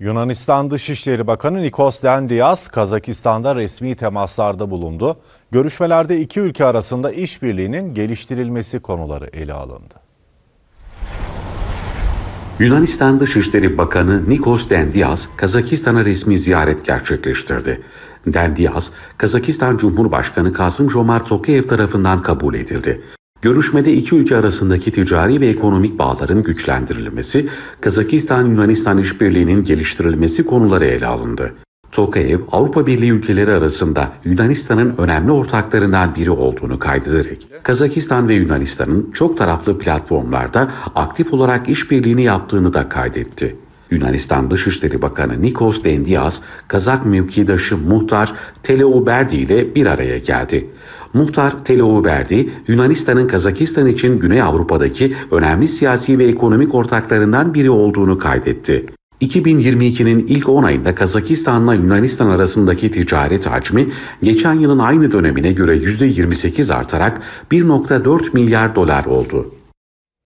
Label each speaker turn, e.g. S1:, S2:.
S1: Yunanistan Dışişleri Bakanı Nikos Dendias, Kazakistan'da resmi temaslarda bulundu. Görüşmelerde iki ülke arasında işbirliğinin geliştirilmesi konuları ele alındı.
S2: Yunanistan Dışişleri Bakanı Nikos Dendias, Kazakistan'a resmi ziyaret gerçekleştirdi. Dendias, Kazakistan Cumhurbaşkanı Kasım Jomart Tokayev tarafından kabul edildi. Görüşmede iki ülke arasındaki ticari ve ekonomik bağların güçlendirilmesi, Kazakistan-Yunanistan işbirliğinin geliştirilmesi konuları ele alındı. Tokayev, Avrupa Birliği ülkeleri arasında Yunanistan'ın önemli ortaklarından biri olduğunu kaydederek, Kazakistan ve Yunanistan'ın çok taraflı platformlarda aktif olarak işbirliğini yaptığını da kaydetti. Yunanistan Dışişleri Bakanı Nikos Dendias, Kazak mevkidaşı Muhtar Teleuberdi ile bir araya geldi. Muhtar Teleuberdi, Yunanistan'ın Kazakistan için Güney Avrupa'daki önemli siyasi ve ekonomik ortaklarından biri olduğunu kaydetti. 2022'nin ilk 10 ayında Kazakistan'la Yunanistan arasındaki ticaret hacmi geçen yılın aynı dönemine göre %28 artarak 1.4 milyar dolar oldu.